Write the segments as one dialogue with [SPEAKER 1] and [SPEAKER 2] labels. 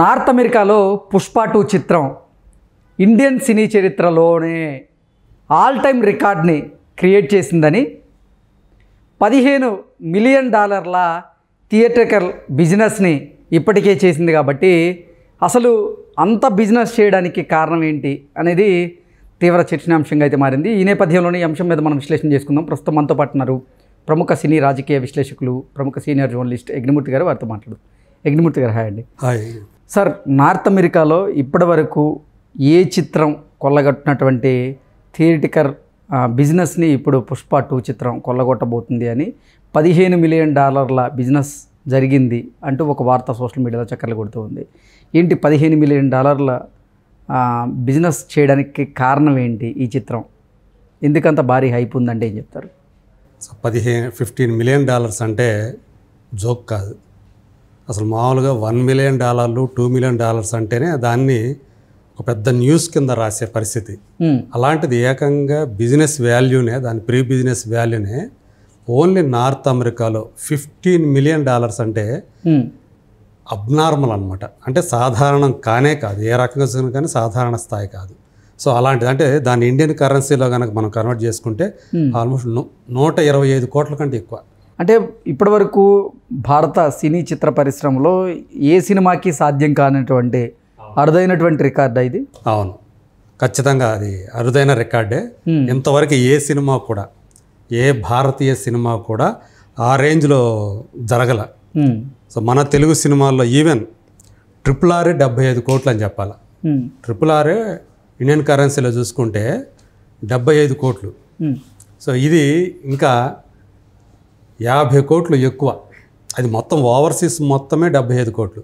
[SPEAKER 1] North అమెరికాలో Pushpa two చిత్రం Indian cine చరిత్రలోనే ఆల్ టైమ్ రికార్డ్ని క్రియేట్ చేసిందని పదిహేను మిలియన్ డాలర్ల థియేటర్కల్ బిజినెస్ని ఇప్పటికే చేసింది కాబట్టి అసలు అంత బిజినెస్ చేయడానికి కారణం ఏంటి అనేది తీవ్ర చర్చనాంశంగా అయితే మారింది ఈ నేపథ్యంలోనే ఈ అంశం మీద మనం విశ్లేషణ చేసుకుందాం ప్రస్తుతం మనతో పాటు ఉన్నారు ప్రముఖ సినీ రాజకీయ విశ్లేషకులు ప్రముఖ సీనియర్ జర్నలిస్ట్ యజ్ఞమూర్తి గారు వారితో మాట్లాడు యజ్ఞమూర్తి గారు హాయ్ అండి హాయ్ సార్ నార్త్ అమెరికాలో ఇప్పటి వరకు ఏ చిత్రం కొల్లగొట్టినటువంటి థియేటికర్ బిజినెస్ని ఇప్పుడు పుష్ప టూ చిత్రం కొల్లగొట్టబోతుంది అని పదిహేను మిలియన్ డాలర్ల బిజినెస్ జరిగింది అంటూ ఒక వార్త సోషల్ మీడియాలో చక్కర్లు కొడుతూ ఉంది ఏంటి పదిహేను మిలియన్ డాలర్ల బిజినెస్ చేయడానికి కారణం ఏంటి ఈ చిత్రం ఎందుకంత భారీ హైప్ ఉందంటే ఏం చెప్తారు
[SPEAKER 2] పదిహేను ఫిఫ్టీన్ మిలియన్ డాలర్స్ అంటే జోక్ కాదు అసలు మామూలుగా వన్ మిలియన్ డాలర్లు టూ మిలియన్ డాలర్స్ అంటేనే దాన్ని ఒక పెద్ద న్యూస్ కింద రాసే పరిస్థితి అలాంటిది ఏకంగా బిజినెస్ వాల్యూనే దాని ప్రీ బిజినెస్ వాల్యూనే ఓన్లీ నార్త్ అమెరికాలో ఫిఫ్టీన్ మిలియన్ డాలర్స్ అంటే అబ్నార్మల్ అనమాట అంటే సాధారణం కానే కాదు ఏ రకంగా చూసినా కానీ సాధారణ స్థాయి కాదు సో అలాంటిది అంటే దాని ఇండియన్ కరెన్సీలో కనుక మనం కన్వర్ట్ చేసుకుంటే ఆల్మోస్ట్ నూట ఇరవై ఐదు కోట్ల కంటే ఎక్కువ
[SPEAKER 1] అంటే ఇప్పటివరకు భారత సినీ చిత్ర పరిశ్రమలో ఏ సినిమాకి సాధ్యం కానటువంటి అరుదైనటువంటి రికార్డ్ ఇది
[SPEAKER 2] అవును ఖచ్చితంగా అది అరుదైన రికార్డే ఇంతవరకు ఏ సినిమా కూడా ఏ భారతీయ సినిమా కూడా ఆ రేంజ్లో జరగల సో మన తెలుగు సినిమాల్లో ఈవెన్ ట్రిపుల్ ఆరే డెబ్బై ఐదు కోట్లు అని చెప్పాలి ట్రిపుల్ ఆరే ఇండియన్ కరెన్సీలో చూసుకుంటే డెబ్బై ఐదు కోట్లు సో ఇది ఇంకా యాభై కోట్లు ఎక్కువ అది మొత్తం ఓవర్సీస్ మొత్తమే డెబ్బై ఐదు కోట్లు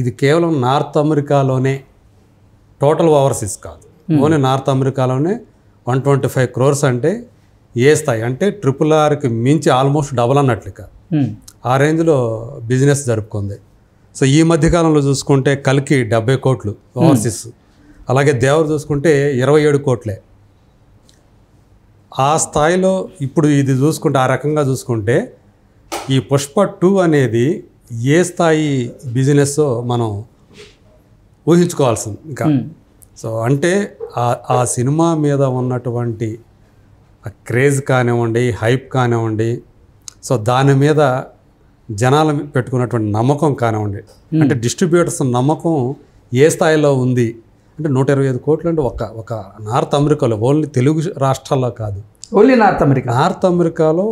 [SPEAKER 2] ఇది కేవలం నార్త్ అమెరికాలోనే టోటల్ ఓవర్సీస్ కాదు ఓన్లీ నార్త్ అమెరికాలోనే వన్ ట్వంటీ ఫైవ్ క్రోర్స్ అంటే ఏ స్థాయి అంటే ట్రిపుల్ ఆర్కి మించి ఆల్మోస్ట్ డబల్ అన్నట్లుగా ఆ రేంజ్లో బిజినెస్ జరుపుకుంది సో ఈ మధ్యకాలంలో చూసుకుంటే కలికి డెబ్బై కోట్లు ఓవర్సీస్ అలాగే దేవర్ చూసుకుంటే ఇరవై ఏడు కోట్లే ఆ స్థాయిలో ఇప్పుడు ఇది చూసుకుంటే ఆ రకంగా చూసుకుంటే ఈ పుష్ప టూ అనేది ఏ స్థాయి బిజినెస్ మనం ఊహించుకోవాల్సింది ఇంకా సో అంటే ఆ సినిమా మీద ఉన్నటువంటి క్రేజ్ కానివ్వండి హైప్ కానివ్వండి సో దాని మీద జనాలు పెట్టుకున్నటువంటి నమ్మకం కానివ్వండి అంటే డిస్ట్రిబ్యూటర్స్ నమ్మకం ఏ స్థాయిలో ఉంది అంటే నూట ఇరవై ఐదు కోట్లు అంటే ఒక ఒక నార్త్ అమెరికాలో ఓన్లీ తెలుగు రాష్ట్రాల్లో కాదు
[SPEAKER 1] ఓన్లీ నార్త్ అమెరికా నార్త్ అమెరికాలో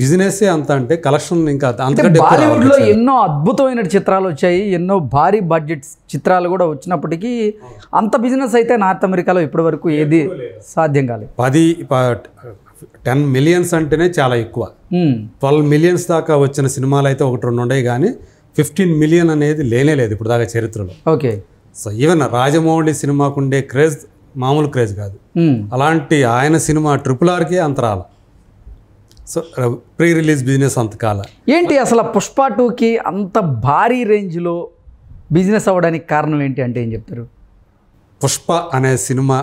[SPEAKER 2] బిజినెస్సే అంత అంటే కలెక్షన్ ఇంకా అంతకంటే బాలీవుడ్లో
[SPEAKER 1] ఎన్నో అద్భుతమైన చిత్రాలు వచ్చాయి ఎన్నో భారీ బడ్జెట్ చిత్రాలు కూడా వచ్చినప్పటికీ అంత బిజినెస్ అయితే నార్త్ అమెరికాలో ఇప్పటి వరకు ఏది సాధ్యం కాలేదు
[SPEAKER 2] పది టెన్ మిలియన్స్ అంటేనే చాలా ఎక్కువ ట్వెల్వ్ మిలియన్స్ దాకా వచ్చిన సినిమాలు అయితే ఒకటి రెండు ఉన్నాయి కానీ ఫిఫ్టీన్ మిలియన్ అనేది లేనే లేదు ఇప్పుడు దాకా చరిత్రలో ఓకే సో ఈవెన్ రాజమౌళి సినిమాకు ఉండే క్రేజ్ మామూలు క్రేజ్ కాదు hmm. అలాంటి ఆయన సినిమా ట్రిపుల్ ఆర్కే అంత రాల సో ప్రీ రిలీజ్ బిజినెస్ అంత కాల
[SPEAKER 1] ఏంటి అసలు పుష్ప టూకి అంత భారీ రేంజ్లో బిజినెస్ అవ్వడానికి కారణం ఏంటి అంటే ఏం చెప్తారు
[SPEAKER 2] పుష్ప అనే సినిమా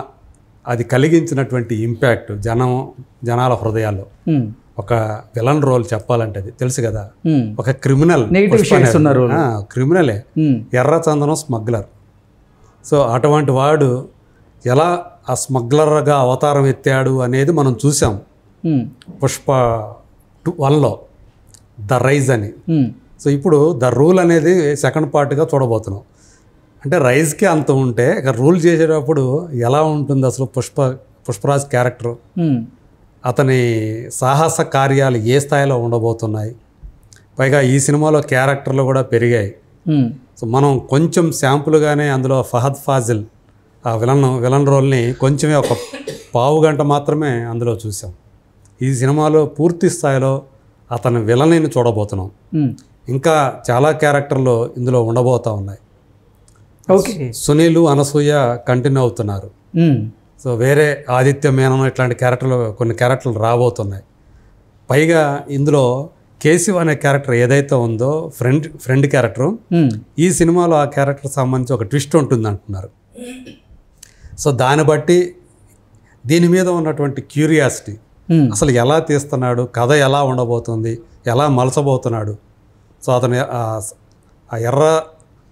[SPEAKER 2] అది కలిగించినటువంటి ఇంపాక్ట్ జనం జనాల హృదయాల్లో hmm. ఒక విలన్ రోల్ చెప్పాలంటే అది తెలుసు కదా hmm. ఒక క్రిమినల్ క్రిమినలే ఎర్ర చందనం స్మగ్లర్ సో అటువంటి వాడు ఎలా ఆ స్మగ్లర్గా అవతారం ఎత్తాడు అనేది మనం చూసాం పుష్ప టు వన్లో ద రైజ్ అని సో ఇప్పుడు ద రూల్ అనేది సెకండ్ పార్ట్గా చూడబోతున్నాం అంటే రైజ్కి అంత ఉంటే ఇక రూల్ చేసేటప్పుడు ఎలా ఉంటుంది అసలు పుష్ప పుష్పరాజ్ క్యారెక్టర్ అతని సాహస కార్యాలు ఏ స్థాయిలో ఉండబోతున్నాయి పైగా ఈ సినిమాలో క్యారెక్టర్లు కూడా పెరిగాయి
[SPEAKER 3] సో hmm.
[SPEAKER 2] మనం కొంచెం శాంపుల్గానే అందులో ఫహద్ ఫాజిల్ ఆ విలన్ విలన్ రోల్ని కొంచెమే ఒక పావు గంట మాత్రమే అందులో చూసాం ఈ సినిమాలో పూర్తి స్థాయిలో అతని విలన్ని చూడబోతున్నాం hmm. ఇంకా చాలా క్యారెక్టర్లు ఇందులో ఉండబోతా ఉన్నాయి ఓకే సునీలు అనసూయ కంటిన్యూ అవుతున్నారు hmm. సో వేరే ఆదిత్య మేనన్ ఇట్లాంటి క్యారెక్టర్లు కొన్ని క్యారెక్టర్లు రాబోతున్నాయి పైగా ఇందులో కేశవ్ అనే క్యారెక్టర్ ఏదైతే ఉందో ఫ్రెండ్ ఫ్రెండ్ క్యారెక్టరు ఈ సినిమాలో ఆ క్యారెక్టర్ సంబంధించి ఒక ట్విస్ట్ ఉంటుంది అంటున్నారు సో దాన్ని బట్టి దీని మీద ఉన్నటువంటి క్యూరియాసిటీ అసలు ఎలా తీస్తున్నాడు కథ ఎలా ఉండబోతుంది ఎలా మలసబోతున్నాడు సో అతను ఆ ఎర్ర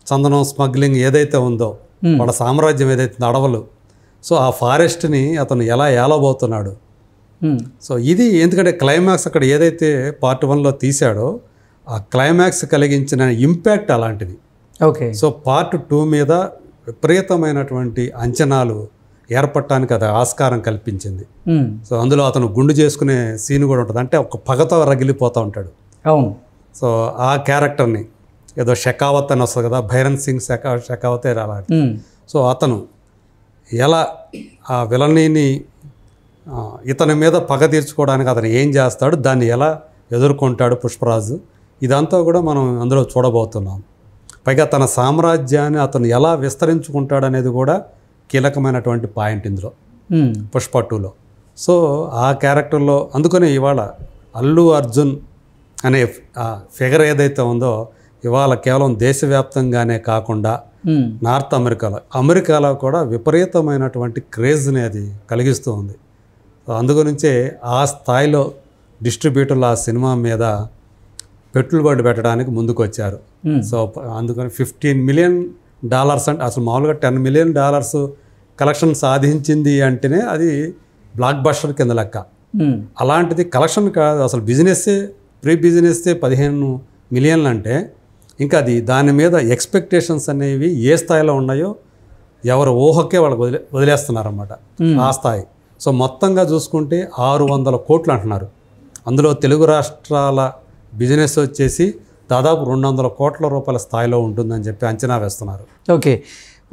[SPEAKER 2] చందనం స్మగ్లింగ్ ఏదైతే ఉందో వాళ్ళ సామ్రాజ్యం ఏదైతే అడవులు సో ఆ ఫారెస్ట్ని అతను ఎలా ఏలబోతున్నాడు సో hmm. ఇది ఎందుకంటే క్లైమాక్స్ అక్కడ ఏదైతే పార్ట్ వన్లో తీశాడో ఆ క్లైమాక్స్ కలిగించిన ఇంపాక్ట్ అలాంటిది ఓకే సో పార్ట్ టూ మీద విపరీతమైనటువంటి అంచనాలు ఏర్పడటానికి అది ఆస్కారం కల్పించింది సో hmm. అందులో అతను గుండు చేసుకునే సీన్ కూడా ఉంటుంది అంటే ఒక పగతో రగిలిపోతూ ఉంటాడు అవును సో ఆ క్యారెక్టర్ని ఏదో షెకావత్ అని వస్తుంది కదా భైరన్ సింగ్ షెకా షెకావతే అలా సో hmm. అతను ఎలా ఆ విలనీని ఇతని మీద పగ తీర్చుకోవడానికి అతను ఏం చేస్తాడు దాన్ని ఎలా ఎదుర్కొంటాడు పుష్పరాజు ఇదంతా కూడా మనం అందులో చూడబోతున్నాం పైగా తన సామ్రాజ్యాన్ని అతను ఎలా విస్తరించుకుంటాడు అనేది కూడా కీలకమైనటువంటి పాయింట్ ఇందులో పుష్ప టూలో సో ఆ క్యారెక్టర్లో అందుకనే ఇవాళ అల్లు అర్జున్ అనే ఫిగర్ ఏదైతే ఉందో ఇవాళ కేవలం దేశవ్యాప్తంగానే కాకుండా నార్త్ అమెరికాలో అమెరికాలో కూడా విపరీతమైనటువంటి క్రేజ్ని అది కలిగిస్తూ ఉంది అందుగురించే ఆ స్థాయిలో డిస్ట్రిబ్యూటర్లు ఆ సినిమా మీద పెట్టుబడి పెట్టడానికి ముందుకు వచ్చారు hmm. సో అందుకని ఫిఫ్టీన్ మిలియన్ డాలర్స్ అంటే అసలు మామూలుగా టెన్ మిలియన్ డాలర్స్ కలెక్షన్ సాధించింది అంటేనే అది బ్లాక్ బస్టర్ కింద లెక్క hmm. అలాంటిది కలెక్షన్ కాదు అసలు బిజినెస్సే ప్రీ బిజినెస్సే పదిహేను మిలియన్లు అంటే ఇంకా అది దాని మీద ఎక్స్పెక్టేషన్స్ అనేవి ఏ స్థాయిలో ఉన్నాయో ఎవరు ఊహకే వాళ్ళకి వదిలే వదిలేస్తున్నారన్నమాట hmm. ఆ స్థాయి సో మొత్తంగా చూసుకుంటే ఆరు వందల కోట్లు అంటున్నారు అందులో తెలుగు రాష్ట్రాల బిజినెస్ వచ్చేసి దాదాపు రెండు వందల కోట్ల రూపాయల స్థాయిలో ఉంటుందని చెప్పి అంచనా వేస్తున్నారు
[SPEAKER 1] ఓకే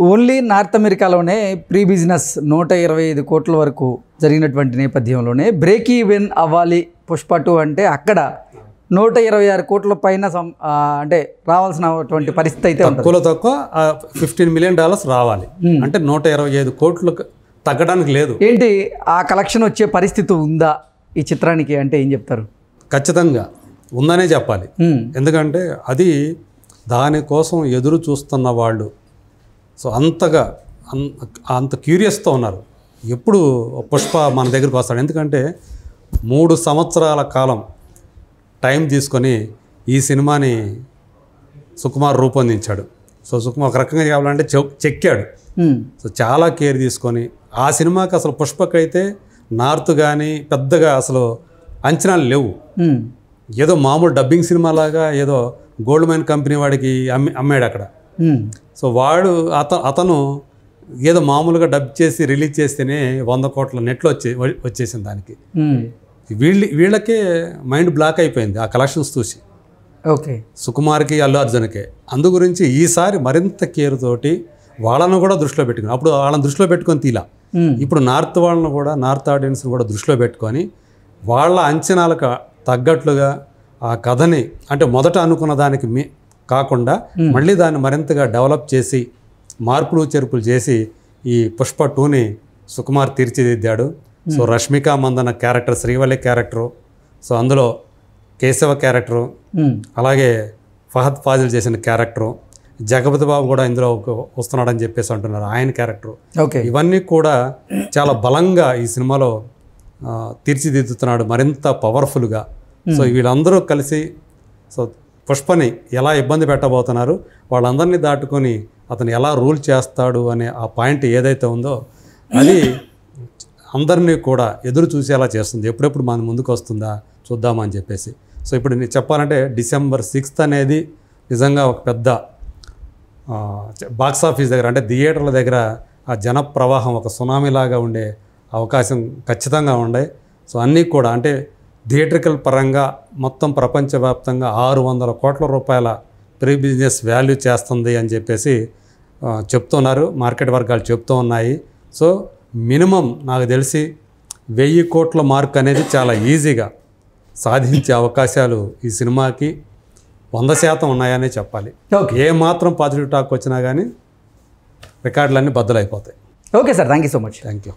[SPEAKER 1] ఓన్లీ నార్త్ అమెరికాలోనే ప్రీ బిజినెస్ నూట ఇరవై ఐదు కోట్ల వరకు జరిగినటువంటి నేపథ్యంలోనే బ్రేక్ ఈవెన్ అవ్వాలి పుష్ప టూ అంటే అక్కడ నూట ఇరవై ఆరు కోట్ల పైన అంటే రావాల్సినటువంటి పరిస్థితి అయితే తక్కువ తక్కువ
[SPEAKER 2] ఫిఫ్టీన్ మిలియన్ డాలర్స్ రావాలి అంటే నూట ఇరవై ఐదు కోట్లు తగ్గడానికి లేదు
[SPEAKER 1] ఏంటి ఆ కలెక్షన్ వచ్చే పరిస్థితి ఉందా ఈ చిత్రానికి అంటే ఏం చెప్తారు ఖచ్చితంగా
[SPEAKER 2] ఉందనే చెప్పాలి ఎందుకంటే అది దానికోసం ఎదురు చూస్తున్న వాళ్ళు సో అంతగా అంత క్యూరియస్తో ఉన్నారు ఎప్పుడు పుష్ప మన దగ్గరికి వస్తాడు ఎందుకంటే మూడు సంవత్సరాల కాలం టైం తీసుకొని ఈ సినిమాని సుకుమార్ రూపొందించాడు సో సుకుమార్ ఒక రకంగా చెప్పాలంటే చెక్కాడు సో చాలా కేర్ తీసుకొని ఆ సినిమాకి అసలు పుష్పకైతే నార్త్ కానీ పెద్దగా అసలు అంచనాలు లేవు ఏదో మామూలు డబ్బింగ్ సినిమా లాగా ఏదో గోల్డ్ మైన్ కంపెనీ వాడికి అమ్మి అమ్మాడు అక్కడ సో వాడు అత అతను ఏదో మామూలుగా డబ్ చేసి రిలీజ్ చేస్తేనే వంద కోట్ల నెట్లు వచ్చే వచ్చేసింది దానికి వీళ్ళ వీళ్ళకే మైండ్ బ్లాక్ అయిపోయింది ఆ కలెక్షన్స్ చూసి ఓకే సుకుమార్కి అల్లు అర్జున్కే అందు గురించి ఈసారి మరింత కేరుతోటి వాళ్ళను కూడా దృష్టిలో పెట్టుకుని అప్పుడు వాళ్ళని దృష్టిలో పెట్టుకొని తీలా Hmm. ఇప్పుడు నార్త్ వాళ్ళని కూడా నార్త్ ఆడియన్స్ని కూడా దృష్టిలో పెట్టుకొని వాళ్ళ అంచనాలకు తగ్గట్లుగా ఆ కథని అంటే మొదట అనుకున్న దానికి మీ కాకుండా hmm. మళ్ళీ దాన్ని మరింతగా డెవలప్ చేసి మార్పులు చేర్పులు చేసి ఈ పుష్ప టూని సుకుమార్ తీర్చిదిద్దాడు hmm. So Rashmika Mandanna character Srivalli character so అందులో కేశవ క్యారెక్టరు అలాగే ఫహద్ ఫాజిల్ చేసిన క్యారెక్టరు జగపతి బాబు కూడా ఇందులో వస్తున్నాడని చెప్పేసి అంటున్నారు ఆయన క్యారెక్టర్ ఓకే ఇవన్నీ కూడా చాలా బలంగా ఈ సినిమాలో తీర్చిదిద్దుతున్నాడు మరింత పవర్ఫుల్గా hmm. సో వీళ్ళందరూ కలిసి సో పుష్పని ఎలా ఇబ్బంది పెట్టబోతున్నారు వాళ్ళందరినీ దాటుకొని అతను ఎలా రూల్ చేస్తాడు అనే ఆ పాయింట్ ఏదైతే ఉందో అది అందరినీ కూడా ఎదురు చూసేలా చేస్తుంది ఎప్పుడెప్పుడు మన ముందుకు వస్తుందా చూద్దామని చెప్పేసి సో ఇప్పుడు నేను చెప్పాలంటే డిసెంబర్ సిక్స్త్ అనేది నిజంగా ఒక పెద్ద బాక్స్ ఆఫీస్ దగ్గర అంటే థియేటర్ల దగ్గర ఆ జన ప్రవాహం ఒక సునామీలాగా ఉండే అవకాశం ఖచ్చితంగా ఉండే సో అన్నీ కూడా అంటే థియేట్రికల్ పరంగా మొత్తం ప్రపంచవ్యాప్తంగా ఆరు వందల కోట్ల రూపాయల ప్రీ బిజినెస్ వాల్యూ చేస్తుంది అని చెప్పేసి చెప్తున్నారు మార్కెట్ వర్గాలు చెప్తూ ఉన్నాయి సో మినిమం నాకు తెలిసి వెయ్యి కోట్ల మార్క్ అనేది చాలా ఈజీగా సాధించే అవకాశాలు ఈ సినిమాకి వంద శాతం ఉన్నాయనే చెప్పాలి ఏ మాత్రం పాజిటివ్ టాక్ వచ్చినా కానీ రికార్డులన్నీ బద్దలైపోతాయి okay sir thank you so
[SPEAKER 1] much thank you